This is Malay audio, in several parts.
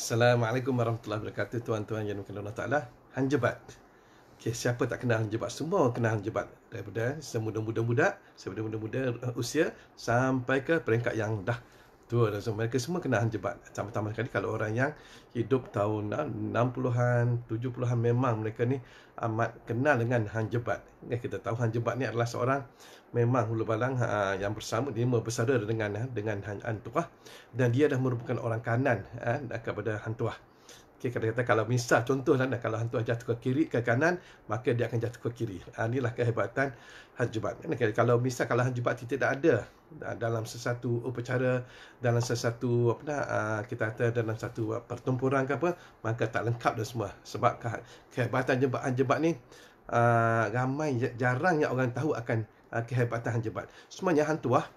Assalamualaikum warahmatullahi wabarakatuh tuan-tuan yang dimuliakan Allah Taala. Hang jebat. siapa tak kenal hang Semua kenal hang jebat. Daripada semuda muda-muda, semuda muda-muda uh, usia sampai ke peringkat yang dah tua dan semua mereka semua kena jebat pertama sekali kalau orang yang hidup tahun 60-an ah, 70-an memang mereka ni amat kenal dengan Han Jebat. Ya, kita tahu Han Jebat ni adalah seorang memang hulu balang ha, yang bersama lima bersaudara dengan ha, dengan Han Antuah dan dia dah merupakan orang kanan ha, kepada Han Tuah. Okay, kata kata kalau misal contohlah nah, kalau hantu jatuh ke kiri ke kanan maka dia akan jatuh ke kiri. Ha, inilah kehebatan hanjubat. Kan, okay, kalau misal kalau hanjubat itu tidak ada dalam sesuatu upacara dalam sesuatu apa nah, ha, kita kata dalam satu ha, pertempuran ke apa maka tak lengkap dah semua sebab kehebatan jebat hanjubat ni ha, ramai jarang yang orang tahu akan kehebatan hanjubat. Semuanya hantu ah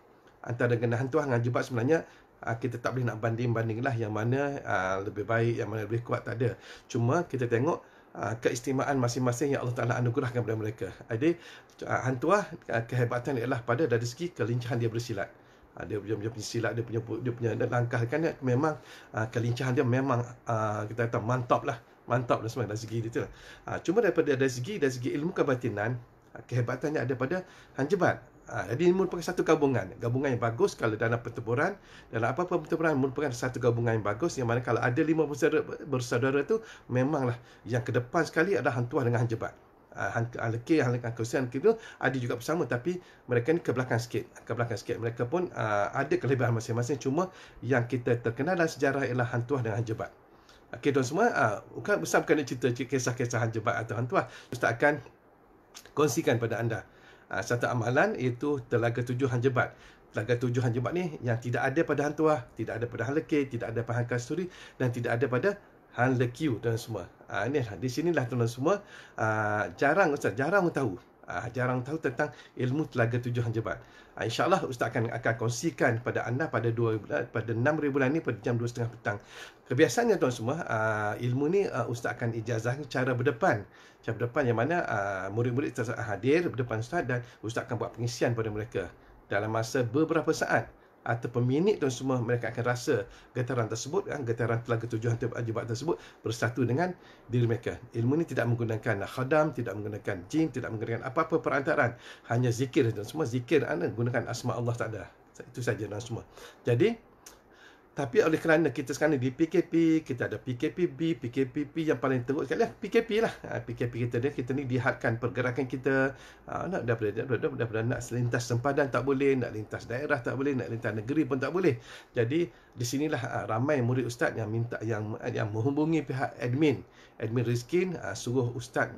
antara ah dengan hantu dengan hanjubat sebenarnya uh, kita tak boleh nak banding-bandinglah yang mana uh, lebih baik, yang mana lebih kuat tak ada. Cuma kita tengok uh, keistimewaan masing-masing yang Allah Ta'ala anugerahkan kepada mereka. Jadi, uh, hantuah uh, kehebatan ialah pada dari segi kelincahan dia bersilat. Ada punya dia, punya silat, dia punya, dia punya langkah kan dia, memang uh, kelincahan dia memang uh, kita kata mantap lah. Mantap dan semua dari segi itu. Uh, lah. cuma daripada dari segi, dari segi ilmu kebatinan, kehebatannya ada pada hanjebat Ha, jadi ini merupakan satu gabungan. Gabungan yang bagus kalau dana pertempuran. Dalam apa-apa pertempuran merupakan satu gabungan yang bagus. Yang mana kalau ada lima bersaudara, bersaudara tu memanglah yang ke depan sekali adalah hantuah dengan hanjebat. Al-Qaeda, ah, ha, Al-Qaeda, Al-Qaeda, Al-Qaeda ada juga bersama tapi mereka ni kebelakang belakang sikit. Ke sikit. Mereka pun ha, ada kelebihan masing-masing. Cuma yang kita terkenal dalam sejarah ialah hantuah dengan hanjebat. Okey, tuan semua, ha, bukan bersama bukan nak cerita kisah-kisah hanjebat atau hantuah. Ustaz akan kongsikan pada anda uh, ah, satu amalan iaitu telaga tujuh hanjebat. Telaga tujuh hanjebat ni yang tidak ada pada hantuah, tidak ada pada hang tidak ada pada hang dan tidak ada pada hang dan semua. Ah uh, ni lah. di sinilah tuan-tuan semua uh, jarang ustaz jarang tahu Uh, jarang tahu tentang ilmu telaga tujuh hanjebat. Uh, InsyaAllah Ustaz akan, akan kongsikan pada anda pada dua, pada 6 bulan ini pada jam 2.30 petang. Kebiasaannya tuan semua, uh, ilmu ni uh, Ustaz akan ijazah cara berdepan jam depan yang mana uh, murid-murid hadir depan ustaz dan ustaz akan buat pengisian pada mereka dalam masa beberapa saat atau peminit dan semua mereka akan rasa getaran tersebut kan? getaran telah ketujuan terjebak tersebut bersatu dengan diri mereka ilmu ini tidak menggunakan khadam tidak menggunakan jin tidak menggunakan apa-apa perantaran hanya zikir dan semua zikir anda ah, gunakan asma Allah tak ada itu saja dan semua jadi tapi oleh kerana kita sekarang di PKP, kita ada PKPB, PKPP yang paling teruk sekali lah, PKP lah. PKP ah, kita ni, kita ni dihadkan pergerakan kita. Ah, nak daripada, daripada, daripada, daripada nak lintas sempadan tak boleh, nak lintas daerah tak boleh, nak lintas negeri pun tak boleh. Jadi, di sinilah ah, ramai murid ustaz yang minta, yang yang menghubungi pihak admin. Admin Rizkin suruh ustaz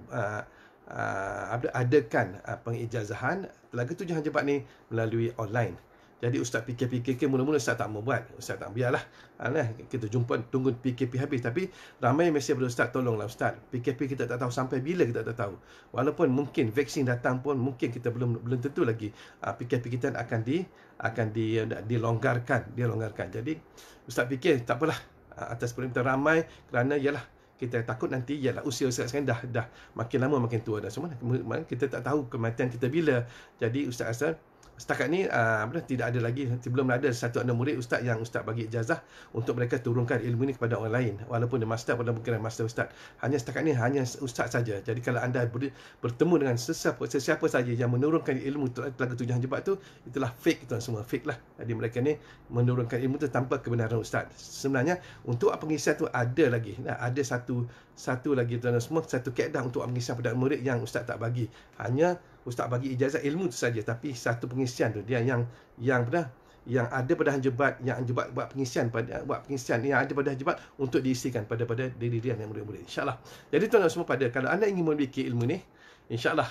adakan pengijazahan telaga tujuan jebat ni melalui online. Jadi ustaz fikir-fikir ke mula-mula ustaz tak mau buat. Ustaz tak biarlah. Aneh kita jumpa tunggu PKP habis tapi ramai mesej daripada ustaz tolonglah ustaz. PKP kita tak tahu sampai bila kita tak tahu. Walaupun mungkin vaksin datang pun mungkin kita belum belum tentu lagi uh, ah, PKP kita akan di akan di eh, dilonggarkan, dilonggarkan. Jadi ustaz fikir tak apalah ah, atas perintah ramai kerana ialah kita takut nanti ialah usia ustaz sekarang dah dah makin lama makin tua dah semua kita tak tahu kematian kita bila jadi ustaz asal setakat ni uh, tidak ada lagi belum ada satu anak murid ustaz yang ustaz bagi ijazah untuk mereka turunkan ilmu ni kepada orang lain walaupun dia master walaupun bukan master ustaz hanya setakat ni hanya ustaz saja jadi kalau anda ber- bertemu dengan sesiapa sesiapa saja yang menurunkan ilmu telaga tujuan jebat tu itulah fake tuan semua fake lah jadi mereka ni menurunkan ilmu tu tanpa kebenaran ustaz sebenarnya untuk pengisian tu ada lagi nah, ada satu satu lagi tuan semua satu kaedah untuk pengisian pada murid yang ustaz tak bagi hanya ustaz bagi ijazah ilmu tu saja tapi satu pengisian tu dia yang yang apa yang ada pada hanjebat yang hanjebat buat pengisian pada buat pengisian yang ada pada hanjebat untuk diisikan pada pada diri dia yang murid-murid insyaallah jadi tuan-tuan semua pada kalau anda ingin memiliki ilmu ni insyaallah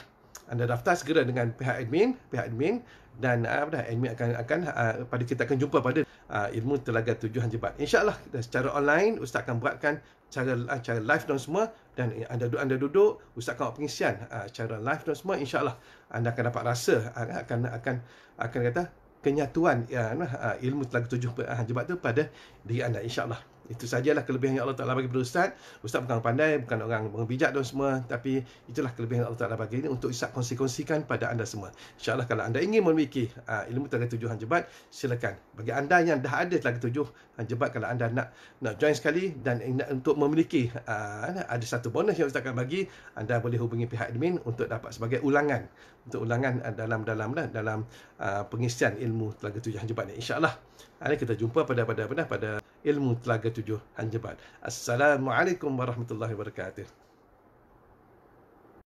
anda daftar segera dengan pihak admin pihak admin dan ah, apa dah admin akan akan ah, pada kita akan jumpa pada ah, ilmu telaga tujuan jebat insyaallah secara online ustaz akan buatkan cara cara live dan semua dan eh, anda duduk anda duduk ustaz akan buat pengisian cara live dan semua insyaallah anda akan dapat rasa uh, akan akan akan kata kenyatuan ya ilmu telaga tujuh jebat tu pada diri anda insyaallah itu sajalah kelebihan yang Allah Ta'ala bagi kepada Ustaz Ustaz bukan orang pandai, bukan orang bijak dan semua Tapi itulah kelebihan yang Allah Ta'ala bagi ini Untuk Ustaz kongsi-kongsikan pada anda semua InsyaAllah kalau anda ingin memiliki uh, ilmu tentang tujuh hanjebat Silakan Bagi anda yang dah ada telaga tujuh hanjebat Kalau anda nak nak join sekali Dan nak untuk memiliki uh, Ada satu bonus yang Ustaz akan bagi Anda boleh hubungi pihak admin Untuk dapat sebagai ulangan Untuk ulangan ah, dalam dalam lah, dalam, dalam uh, pengisian ilmu telaga tujuh hanjebat ini InsyaAllah Kita jumpa pada pada pada, pada, pada ilmu Telaga Tujuh Hanjabat. Assalamualaikum warahmatullahi wabarakatuh.